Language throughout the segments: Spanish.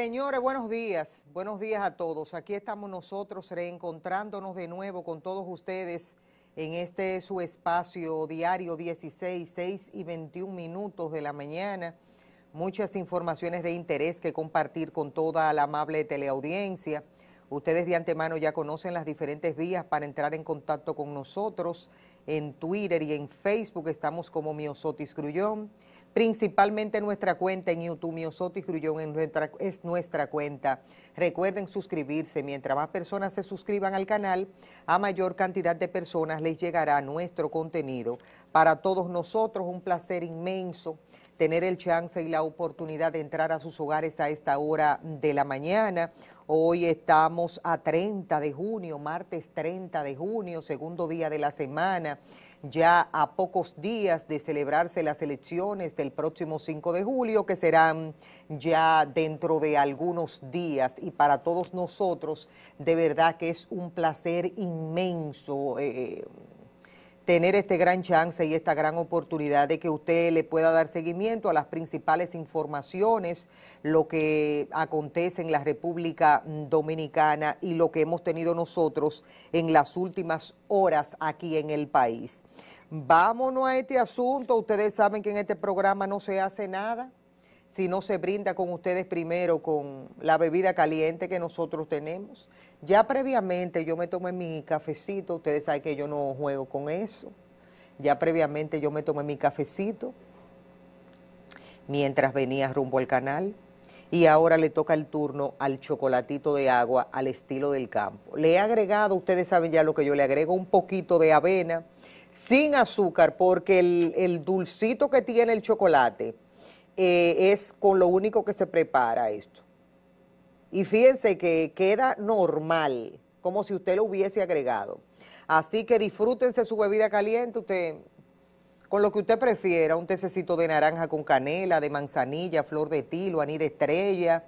Señores, buenos días. Buenos días a todos. Aquí estamos nosotros reencontrándonos de nuevo con todos ustedes en este su espacio diario 16, 6 y 21 minutos de la mañana. Muchas informaciones de interés que compartir con toda la amable teleaudiencia. Ustedes de antemano ya conocen las diferentes vías para entrar en contacto con nosotros. En Twitter y en Facebook estamos como Miosotis Grullón principalmente nuestra cuenta en YouTube, Miosoto y Grullón es nuestra cuenta. Recuerden suscribirse, mientras más personas se suscriban al canal, a mayor cantidad de personas les llegará nuestro contenido. Para todos nosotros un placer inmenso tener el chance y la oportunidad de entrar a sus hogares a esta hora de la mañana. Hoy estamos a 30 de junio, martes 30 de junio, segundo día de la semana ya a pocos días de celebrarse las elecciones del próximo 5 de julio, que serán ya dentro de algunos días. Y para todos nosotros, de verdad que es un placer inmenso. Eh, tener este gran chance y esta gran oportunidad de que usted le pueda dar seguimiento a las principales informaciones, lo que acontece en la República Dominicana y lo que hemos tenido nosotros en las últimas horas aquí en el país. Vámonos a este asunto, ustedes saben que en este programa no se hace nada si no se brinda con ustedes primero con la bebida caliente que nosotros tenemos, ya previamente yo me tomé mi cafecito, ustedes saben que yo no juego con eso. Ya previamente yo me tomé mi cafecito mientras venía rumbo al canal y ahora le toca el turno al chocolatito de agua al estilo del campo. Le he agregado, ustedes saben ya lo que yo le agrego, un poquito de avena sin azúcar porque el, dulcito que tiene el chocolate eh, es con lo único que se prepara esto. Y fíjense que queda normal, como si usted lo hubiese agregado. Así que disfrútense su bebida caliente, usted con lo que usted prefiera, un tececito de naranja con canela, de manzanilla, flor de tilo, anís de estrella,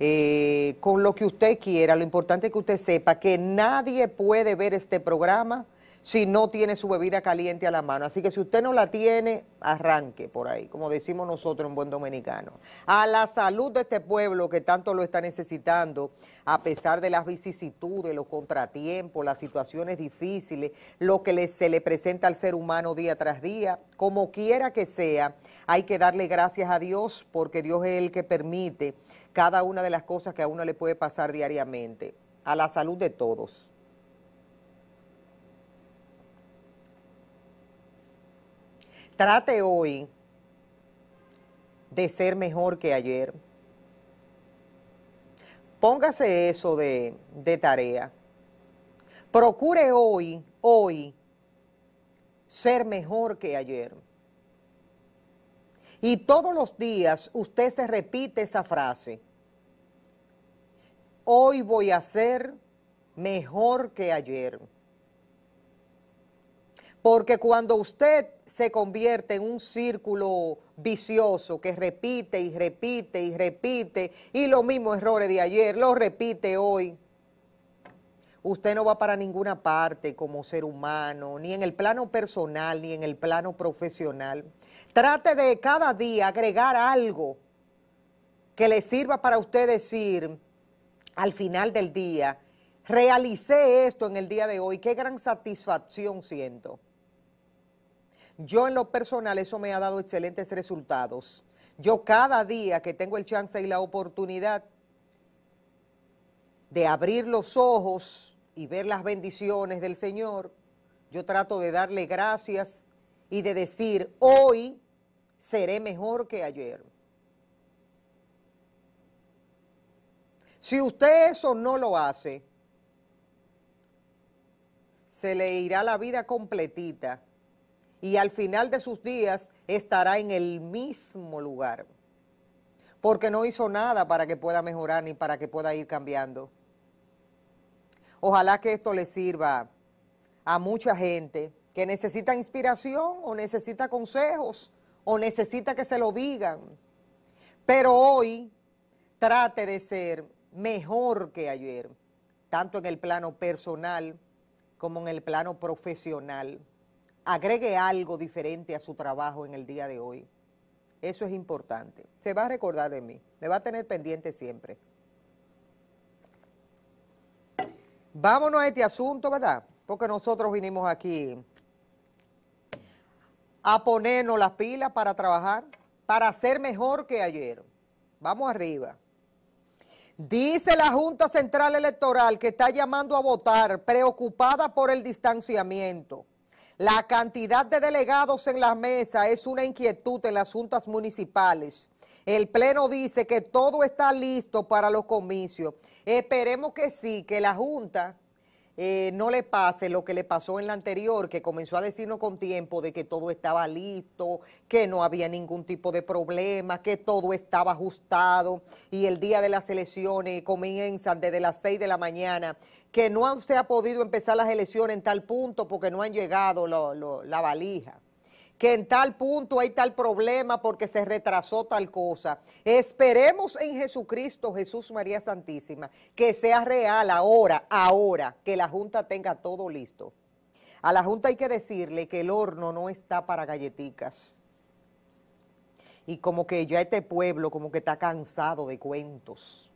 eh, con lo que usted quiera. Lo importante es que usted sepa que nadie puede ver este programa si no tiene su bebida caliente a la mano. Así que si usted no la tiene, arranque por ahí, como decimos nosotros en buen dominicano. A la salud de este pueblo que tanto lo está necesitando, a pesar de las vicisitudes, los contratiempos, las situaciones difíciles, lo que se le presenta al ser humano día tras día, como quiera que sea, hay que darle gracias a Dios porque Dios es el que permite cada una de las cosas que a uno le puede pasar diariamente. A la salud de todos. trate hoy de ser mejor que ayer. Póngase eso de, de tarea. Procure hoy, hoy, ser mejor que ayer. Y todos los días usted se repite esa frase. Hoy voy a ser mejor que ayer. Porque cuando usted se convierte en un círculo vicioso que repite y repite y repite y los mismos errores de ayer, los repite hoy, usted no va para ninguna parte como ser humano, ni en el plano personal, ni en el plano profesional. Trate de cada día agregar algo que le sirva para usted decir al final del día, realicé esto en el día de hoy, qué gran satisfacción siento. Yo en lo personal eso me ha dado excelentes resultados. Yo cada día que tengo el chance y la oportunidad de abrir los ojos y ver las bendiciones del Señor, yo trato de darle gracias y de decir, hoy seré mejor que ayer. Si usted eso no lo hace, se le irá la vida completita y al final de sus días estará en el mismo lugar, porque no hizo nada para que pueda mejorar ni para que pueda ir cambiando. Ojalá que esto le sirva a mucha gente que necesita inspiración o necesita consejos o necesita que se lo digan. Pero hoy trate de ser mejor que ayer, tanto en el plano personal como en el plano profesional agregue algo diferente a su trabajo en el día de hoy. Eso es importante. Se va a recordar de mí, me va a tener pendiente siempre. Vámonos a este asunto, ¿verdad? Porque nosotros vinimos aquí a ponernos las pilas para trabajar, para ser mejor que ayer. Vamos arriba. Dice la Junta Central Electoral que está llamando a votar, preocupada por el distanciamiento. La cantidad de delegados en la mesa es una inquietud en las juntas municipales. El Pleno dice que todo está listo para los comicios. Esperemos que sí, que la Junta eh, no le pase lo que le pasó en la anterior, que comenzó a decirnos con tiempo de que todo estaba listo, que no había ningún tipo de problema, que todo estaba ajustado y el día de las elecciones comienzan desde las 6 de la mañana que no se ha podido empezar las elecciones en tal punto porque no han llegado la valija, que en tal punto hay tal problema porque se retrasó tal cosa. Esperemos en Jesucristo, Jesús María Santísima, que sea real ahora, ahora, que la Junta tenga todo listo. A la Junta hay que decirle que el horno no está para galleticas. Y como que ya este pueblo como que está cansado de cuentos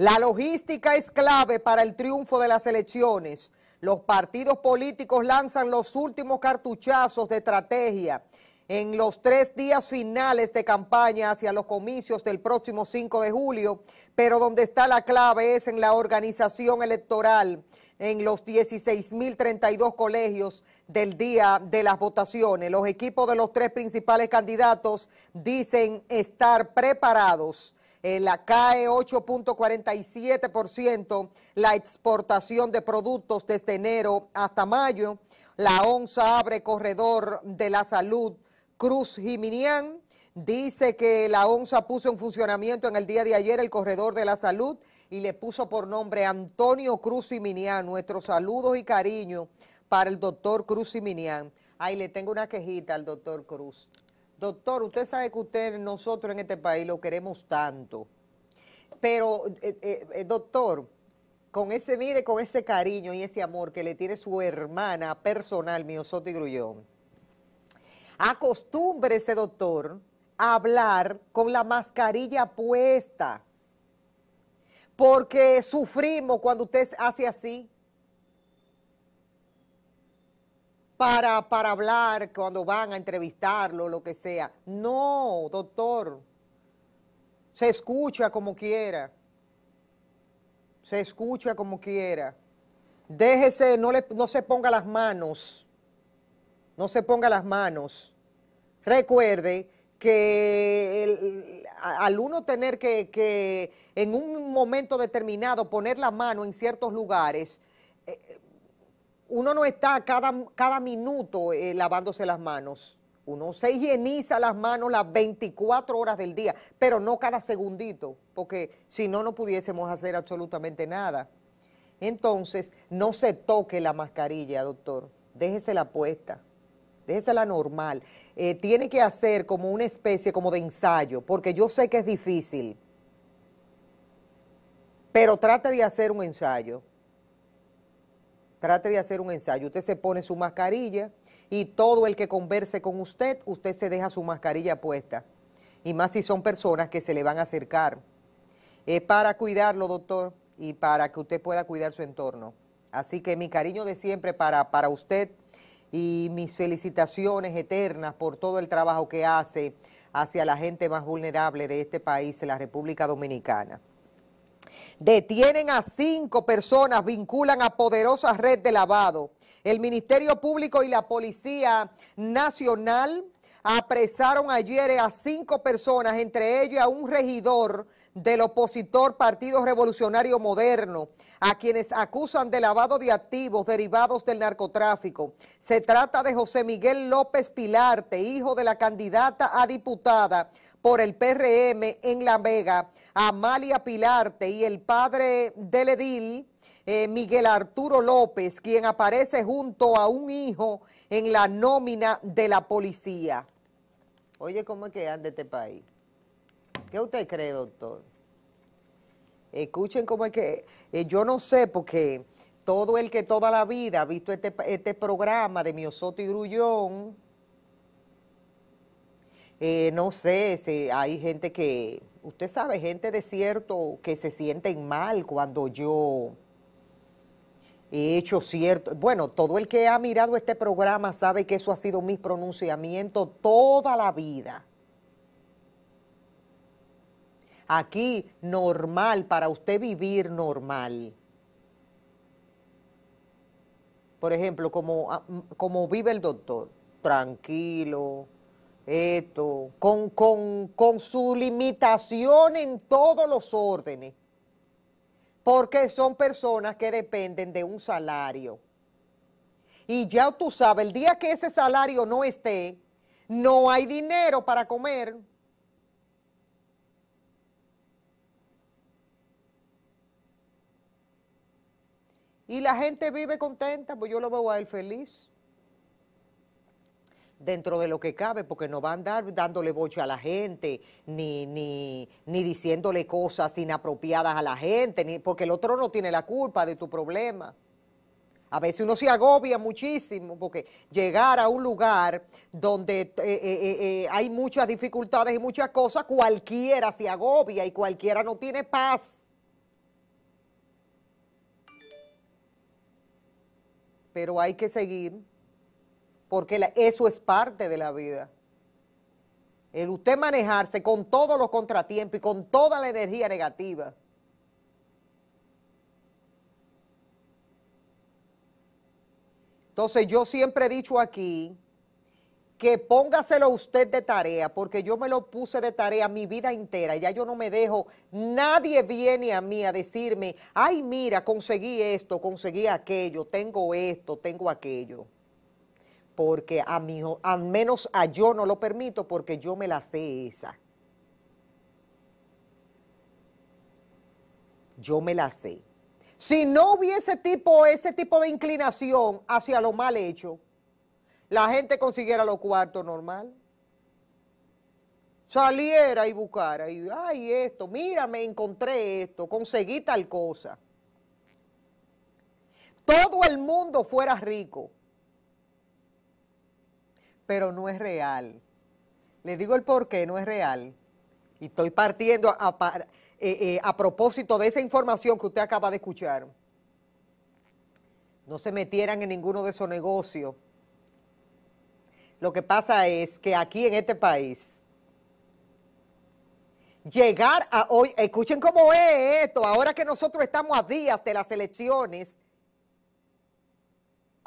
la logística es clave para el triunfo de las elecciones. Los partidos políticos lanzan los últimos cartuchazos de estrategia en los tres días finales de campaña hacia los comicios del próximo 5 de julio, pero donde está la clave es en la organización electoral en los 16.032 colegios del día de las votaciones. Los equipos de los tres principales candidatos dicen estar preparados eh, la cae 8.47%, la exportación de productos desde enero hasta mayo, la ONSA abre corredor de la salud Cruz Jiminián, dice que la ONSA puso en funcionamiento en el día de ayer el corredor de la salud y le puso por nombre Antonio Cruz Jiminián, nuestros saludos y cariño para el doctor Cruz Jiminián. Ahí le tengo una quejita al doctor Cruz. Doctor, usted sabe que usted, nosotros en este país lo queremos tanto. Pero, eh, eh, eh, doctor, con ese, mire, con ese cariño y ese amor que le tiene su hermana personal, mi y Grullón, acostúmbrese, doctor, a hablar con la mascarilla puesta. Porque sufrimos cuando usted hace así. para, hablar cuando van a entrevistarlo, lo que sea. No, doctor, se escucha como quiera, se escucha como quiera. Déjese, no, no se ponga las manos, no se ponga las manos. Recuerde que al uno tener que, en un momento determinado poner la mano en ciertos lugares, eh, uno no está cada, cada minuto eh, lavándose las manos. Uno se higieniza las manos las 24 horas del día, pero no cada segundito, porque si no, no pudiésemos hacer absolutamente nada. Entonces, no se toque la mascarilla, doctor. Déjese la puesta, Déjese la normal. Eh, tiene que hacer como una especie, como de ensayo, porque yo sé que es difícil, pero trate de hacer un ensayo trate de hacer un ensayo. Usted se pone su mascarilla y todo el que converse con usted, usted se deja su mascarilla puesta. Y más si son personas que se le van a acercar. Es para cuidarlo, doctor, y para que usted pueda cuidar su entorno. Así que mi cariño de siempre para, para usted y mis felicitaciones eternas por todo el trabajo que hace hacia la gente más vulnerable de este país, la República Dominicana. Detienen a cinco personas, vinculan a poderosa red de lavado. El Ministerio Público y la Policía Nacional apresaron ayer a cinco personas, entre ellas a un regidor del opositor Partido Revolucionario Moderno, a quienes acusan de lavado de activos derivados del narcotráfico. Se trata de José Miguel López Pilarte, hijo de la candidata a diputada por el PRM en La Vega, Amalia Pilarte y el padre del edil, eh, Miguel Arturo López, quien aparece junto a un hijo en la nómina de la policía. Oye, ¿cómo es que anda este país? ¿Qué usted cree, doctor? Escuchen cómo es que, eh, yo no sé, porque todo el que toda la vida ha visto este, este programa de Miosoto y Grullón, eh, no sé, si hay gente que, usted sabe, gente de cierto que se sienten mal cuando yo he hecho cierto, bueno, todo el que ha mirado este programa sabe que eso ha sido mi pronunciamiento toda la vida. Aquí normal, para usted vivir normal. Por ejemplo, como, ah, como vive el doctor, tranquilo, esto, con, su limitación en todos los órdenes, porque son personas que dependen de un salario. Y ya tú sabes, el día que ese salario no esté, no hay dinero para comer. Y la gente vive contenta, pues yo lo veo a él feliz dentro de lo que cabe, porque no va a andar dándole boche a la gente, ni, diciéndole cosas inapropiadas a la gente, porque el otro no tiene la culpa de tu problema. A veces uno se agobia muchísimo porque llegar a un lugar donde eh, eh, eh, hay muchas dificultades y muchas cosas, cualquiera se agobia y cualquiera no tiene paz. Pero hay que seguir porque eso es parte de la vida. El usted manejarse con todos los contratiempos y con toda la energía negativa. Entonces yo siempre he dicho aquí que póngaselo usted de tarea, porque yo me lo puse de tarea mi vida entera, ya yo no me dejo, nadie viene a mí a decirme, ay mira, conseguí esto, conseguí aquello, tengo esto, tengo aquello porque a hijo, al menos a yo no lo permito porque yo me la sé esa. Yo me la sé. Si no hubiese tipo, ese tipo de inclinación hacia lo mal hecho, la gente consiguiera lo cuarto normal. Saliera y buscara, y ay, esto, mira, me encontré esto, conseguí tal cosa. Todo el mundo fuera rico pero no es real. Le digo el por qué, no es real. Y estoy partiendo a, eh, eh, a propósito de esa información que usted acaba de escuchar. No se metieran en ninguno de esos negocios. Lo que pasa es que aquí en este país, llegar a hoy, escuchen cómo es esto, ahora que nosotros estamos a días de las elecciones,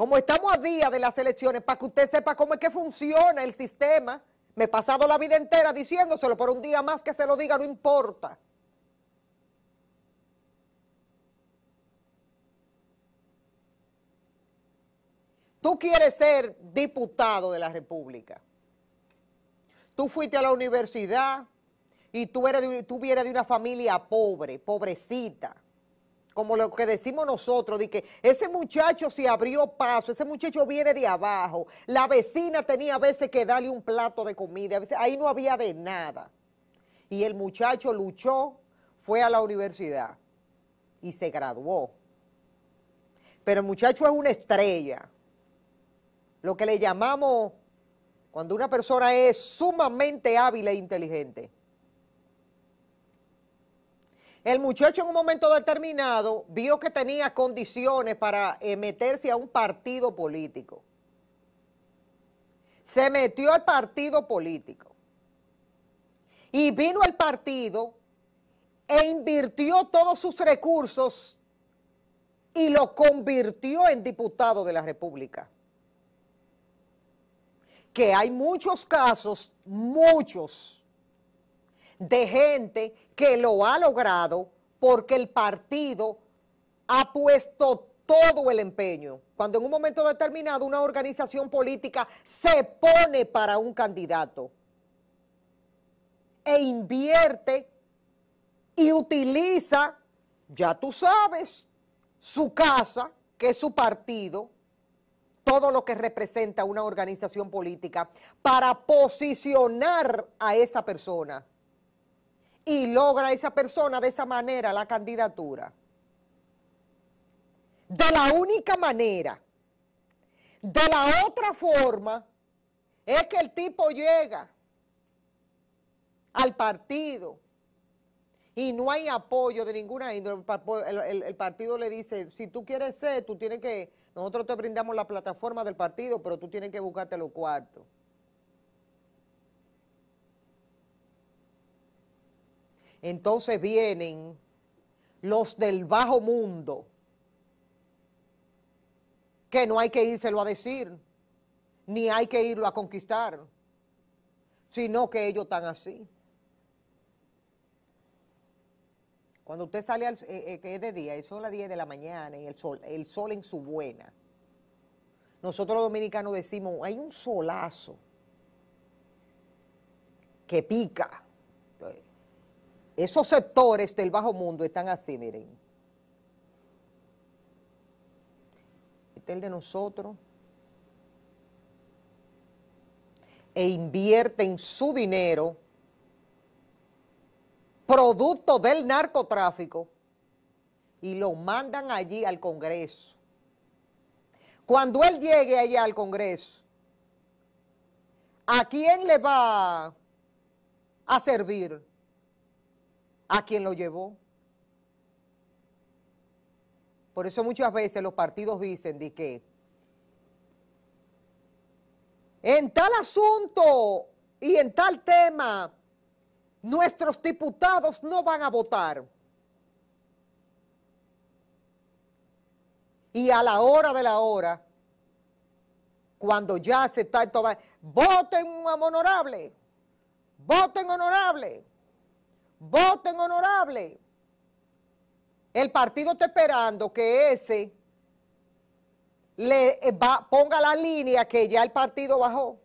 como estamos a día de las elecciones, para que usted sepa cómo es que funciona el sistema. Me he pasado la vida entera diciéndoselo, por un día más que se lo diga no importa. Tú quieres ser diputado de la República. Tú fuiste a la universidad y tú, eres vienes de una familia pobre, pobrecita como lo que decimos nosotros, de que ese muchacho se abrió paso, ese muchacho viene de abajo, la vecina tenía a veces que darle un plato de comida, a veces, ahí no había de nada. Y el muchacho luchó, fue a la universidad y se graduó. Pero el muchacho es una estrella, lo que le llamamos cuando una persona es sumamente hábil e inteligente. El muchacho en un momento determinado vio que tenía condiciones para eh, meterse a un partido político. Se metió al partido político. Y vino al partido e invirtió todos sus recursos y lo convirtió en diputado de la República. Que hay muchos casos, muchos de gente que lo ha logrado porque el partido ha puesto todo el empeño. Cuando en un momento determinado una organización política se pone para un candidato e invierte y utiliza, ya tú sabes, su casa, que es su partido, todo lo que representa una organización política, para posicionar a esa persona y logra esa persona de esa manera la candidatura. De la única manera, de la otra forma, es que el tipo llega al partido y no hay apoyo de ninguna índole. El, el, partido le dice, si tú quieres ser, tú tienes que, nosotros te brindamos la plataforma del partido, pero tú tienes que buscarte los cuartos. Entonces vienen los del bajo mundo, que no hay que írselo a decir, ni hay que irlo a conquistar, sino que ellos están así. Cuando usted sale, al, eh, eh, que es de día, son las 10 de la mañana y el sol, el sol en su buena. Nosotros los dominicanos decimos, hay un solazo que pica esos sectores del bajo mundo están así, miren. Este es el de nosotros. E invierten su dinero producto del narcotráfico y lo mandan allí al Congreso. Cuando él llegue allá al Congreso, ¿a quién le va a servir? a quien lo llevó. Por eso muchas veces los partidos dicen de que en tal asunto y en tal tema nuestros diputados no van a votar. Y a la hora de la hora, cuando ya se está tomando, voten honorable, voten honorable voten honorable. El partido está esperando que ese le eh, ponga la línea que ya el partido bajó.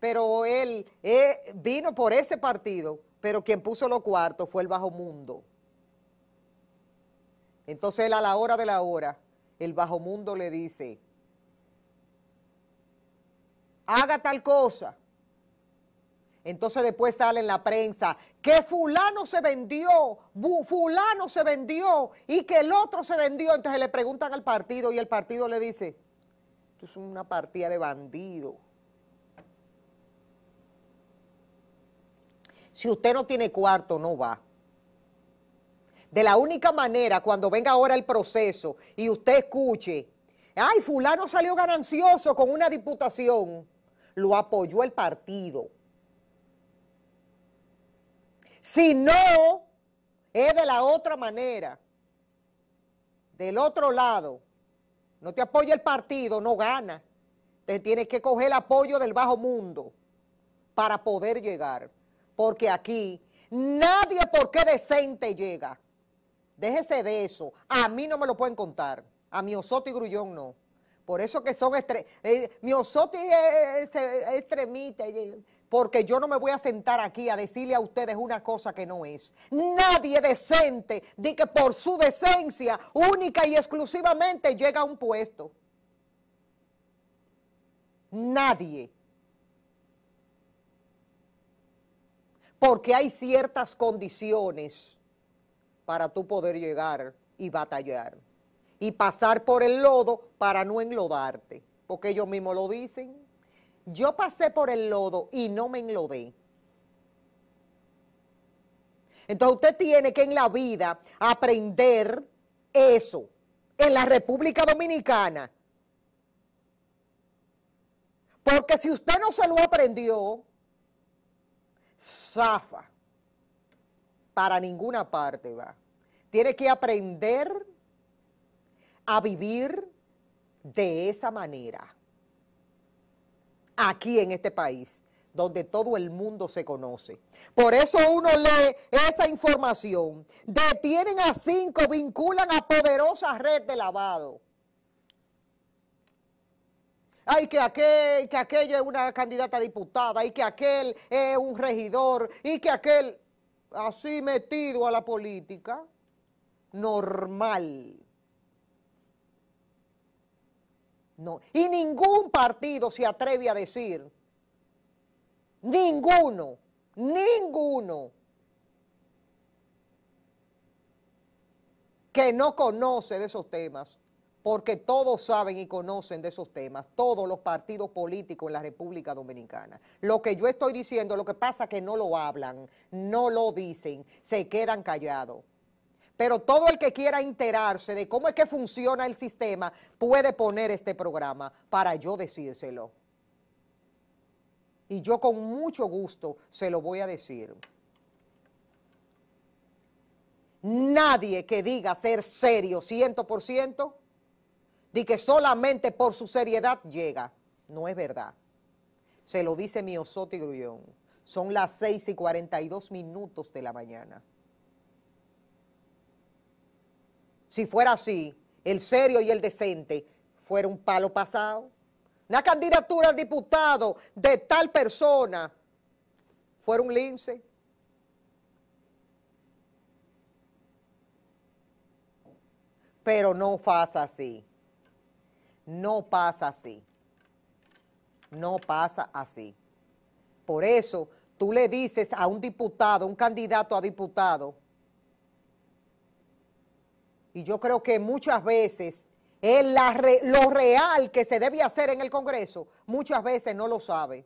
Pero él eh, vino por ese partido, pero quien puso los cuartos fue el bajo mundo. Entonces él a la hora de la hora, el bajo mundo le dice, haga tal cosa, entonces después sale en la prensa que fulano se vendió, fulano se vendió y que el otro se vendió. Entonces le preguntan al partido y el partido le dice, esto es una partida de bandido. Si usted no tiene cuarto, no va. De la única manera, cuando venga ahora el proceso y usted escuche, ay, fulano salió ganancioso con una diputación, lo apoyó el partido si no, es de la otra manera, del otro lado. No te apoya el partido, no gana. te tienes que coger el apoyo del bajo mundo para poder llegar. Porque aquí nadie por qué decente llega. Déjese de eso. A mí no me lo pueden contar. A mi Osoto y Grullón no. Por eso que son... Estre eh, mi Osoto porque yo no me voy a sentar aquí a decirle a ustedes una cosa que no es. Nadie decente de que por su decencia única y exclusivamente llega a un puesto. Nadie. Porque hay ciertas condiciones para tú poder llegar y batallar y pasar por el lodo para no enlodarte, porque ellos mismos lo dicen yo pasé por el lodo y no me enlodé. Entonces usted tiene que en la vida aprender eso. En la República Dominicana, porque si usted no se lo aprendió, zafa. Para ninguna parte va. Tiene que aprender a vivir de esa manera aquí en este país, donde todo el mundo se conoce. Por eso uno lee esa información. Detienen a cinco, vinculan a poderosa red de lavado. Ay, que aquel, que aquello es una candidata diputada, y que aquel es un regidor, y que aquel así metido a la política. Normal No. Y ningún partido se atreve a decir, ninguno, ninguno, que no conoce de esos temas, porque todos saben y conocen de esos temas, todos los partidos políticos en la República Dominicana. Lo que yo estoy diciendo, lo que pasa es que no lo hablan, no lo dicen, se quedan callados pero todo el que quiera enterarse de cómo es que funciona el sistema puede poner este programa para yo decírselo. Y yo con mucho gusto se lo voy a decir. Nadie que diga ser serio 100%, de que solamente por su seriedad llega. No es verdad. Se lo dice mi Osote Grullón. Son las 6 y 42 minutos de la mañana. si fuera así, el serio y el decente, fuera un palo pasado. La candidatura al diputado de tal persona fuera un lince. Pero no pasa así. No pasa así. No pasa así. Por eso tú le dices a un diputado, un candidato a diputado, y yo creo que muchas veces lo real que se debe hacer en el Congreso, muchas veces no lo sabe.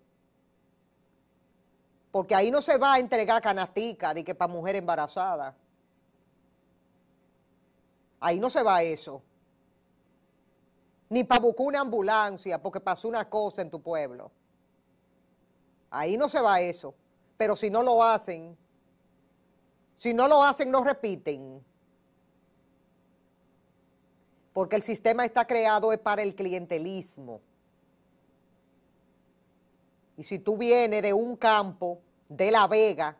Porque ahí no se va a entregar canastica de que para mujer embarazada. Ahí no se va eso. Ni para buscar una ambulancia porque pasó una cosa en tu pueblo. Ahí no se va eso. Pero si no lo hacen, si no lo hacen, no repiten porque el sistema está creado es para el clientelismo. Y si tú vienes de un campo de La Vega,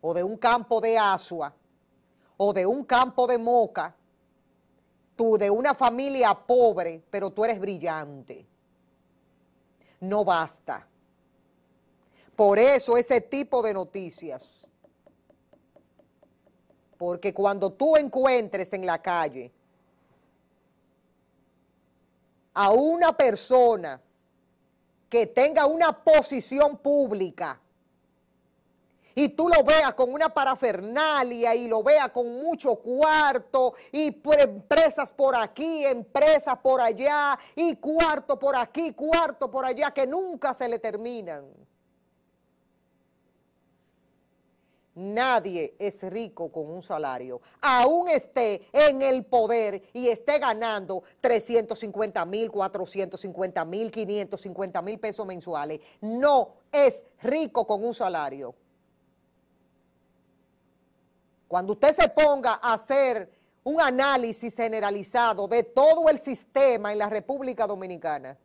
o de un campo de Asua, o de un campo de Moca, tú de una familia pobre, pero tú eres brillante. No basta. Por eso ese tipo de noticias. Porque cuando tú encuentres en la calle a una persona que tenga una posición pública y tú lo veas con una parafernalia y lo veas con mucho cuarto y empresas por aquí, empresas por allá y cuarto por aquí, cuarto por allá que nunca se le terminan. Nadie es rico con un salario, aún esté en el poder y esté ganando 350 mil, 450 mil, 550 mil pesos mensuales. No es rico con un salario. Cuando usted se ponga a hacer un análisis generalizado de todo el sistema en la República Dominicana,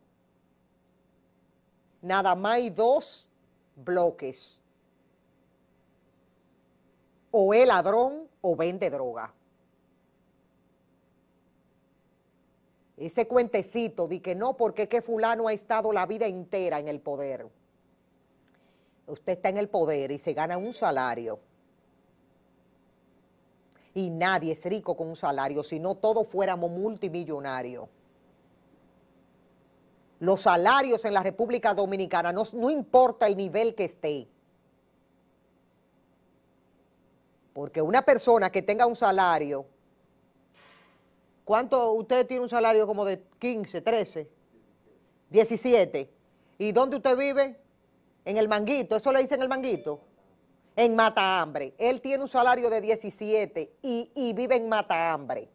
nada más hay dos bloques o es ladrón o vende droga. Ese cuentecito de que no, porque que fulano ha estado la vida entera en el poder. Usted está en el poder y se gana un salario. Y nadie es rico con un salario, si no todos fuéramos multimillonarios los salarios en la República Dominicana, no, no, importa el nivel que esté, Porque una persona que tenga un salario, ¿cuánto usted tiene un salario como de 15, 13, 17? ¿Y dónde usted vive? En el manguito, eso le dicen el manguito. En mata hambre. Él tiene un salario de 17 y, y vive en mata hambre.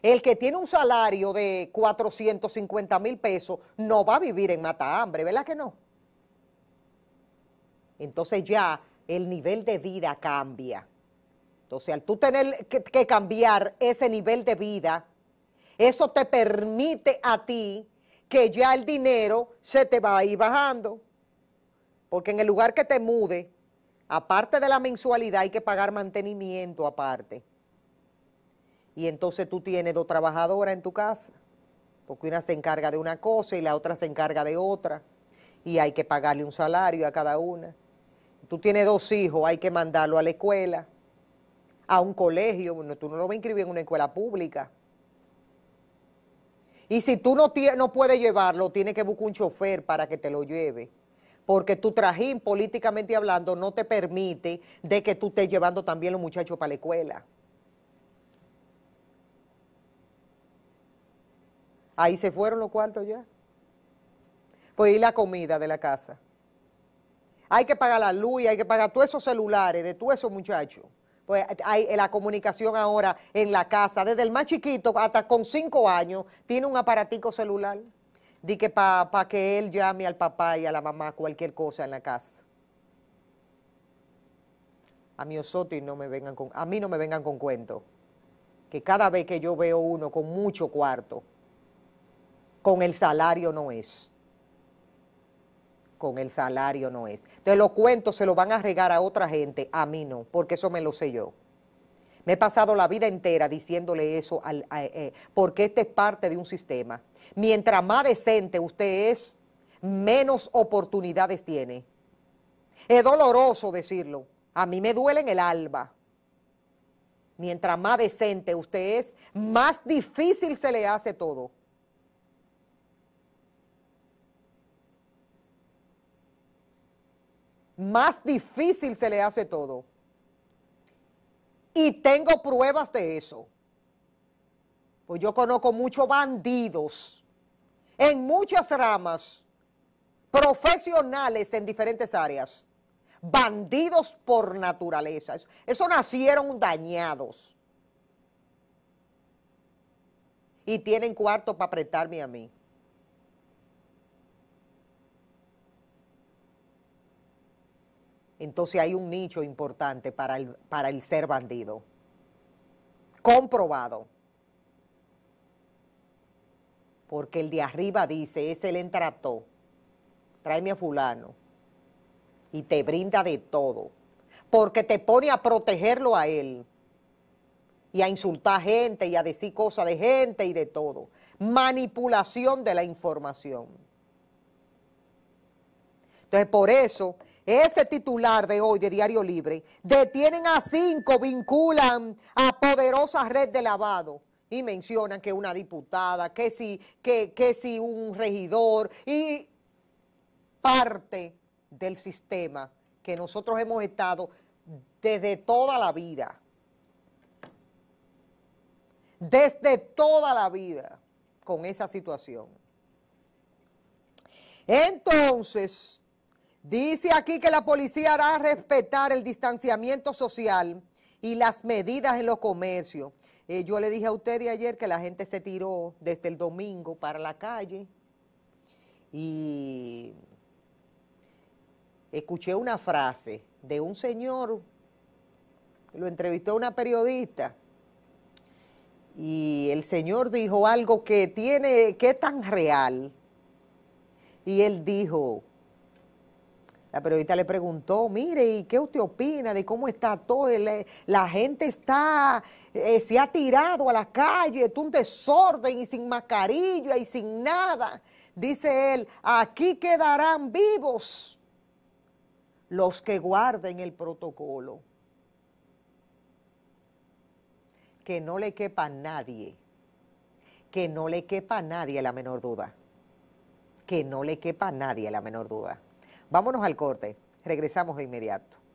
El que tiene un salario de 450 mil pesos no va a vivir en mata hambre, ¿verdad que no? Entonces ya el nivel de vida cambia. Entonces, al tú tener que, cambiar ese nivel de vida, eso te permite a ti que ya el dinero se te va a ir bajando. Porque en el lugar que te mude, aparte de la mensualidad, hay que pagar mantenimiento aparte. Y entonces tú tienes dos trabajadoras en tu casa, porque una se encarga de una cosa y la otra se encarga de otra. Y hay que pagarle un salario a cada una tú tienes dos hijos, hay que mandarlo a la escuela, a un colegio, bueno, tú no lo vas a inscribir en una escuela pública. Y si tú no, no puedes llevarlo, tienes que buscar un chofer para que te lo lleve. Porque tu trajín, políticamente hablando, no te permite de que tú estés llevando también los muchachos para la escuela. Ahí se fueron los cuantos ya. Pues y la comida de la casa. Hay que pagar la luz hay que pagar todos esos celulares de todos esos muchachos. Pues hay eh, la comunicación ahora en la casa, desde el más chiquito hasta con cinco años, tiene un aparatico celular. Di que para que él llame al papá y a la mamá cualquier cosa en la casa. A mí Osoto no me vengan con, a mí no me vengan con cuento, Que cada vez que yo veo uno con mucho cuarto, con el salario no es. Con el salario no es. Te lo cuento, se lo van a regar a otra gente, a mí no, porque eso me lo sé yo. Me he pasado la vida entera diciéndole eso, eh, porque este es parte de un sistema. Mientras más decente usted es, menos oportunidades tiene. Es doloroso decirlo. A mí me duele en el alba, Mientras más decente usted es, más difícil se le hace todo. más difícil se le hace todo. Y tengo pruebas de eso. Pues yo conozco muchos bandidos en muchas ramas, profesionales en diferentes áreas, bandidos por naturaleza. Eso, nacieron dañados. Y tienen cuarto para apretarme a mí. entonces hay un nicho importante para el, ser bandido. Comprobado. Porque el de arriba dice, ese le entrató, tráeme a fulano. Y te brinda de todo. Porque te pone a protegerlo a él. Y a insultar gente y a decir cosas de gente y de todo. Manipulación de la información. Entonces, por eso ese titular de hoy de Diario Libre, detienen a cinco, vinculan a poderosa red de lavado y mencionan que una diputada, que si, que, que si un regidor y parte del sistema que nosotros hemos estado desde toda la vida. Desde toda la vida con esa situación. Entonces, Dice aquí que la policía hará respetar el distanciamiento social y las medidas en los comercios. Eh, yo le dije a usted de ayer que la gente se tiró desde el domingo para la calle y escuché una frase de un señor, lo entrevistó una periodista y el señor dijo algo que tiene, que es tan real. Y él dijo, la periodista le preguntó, mire, ¿y qué usted opina de cómo está todo? Eh, la gente está, eh, se ha tirado a la calle, es un desorden y sin mascarilla y sin nada. Dice él, aquí quedarán vivos los que guarden el protocolo. Que no le quepa a nadie, que no le quepa a nadie la menor duda, que no le quepa a nadie la menor duda. Vámonos al corte, regresamos de inmediato.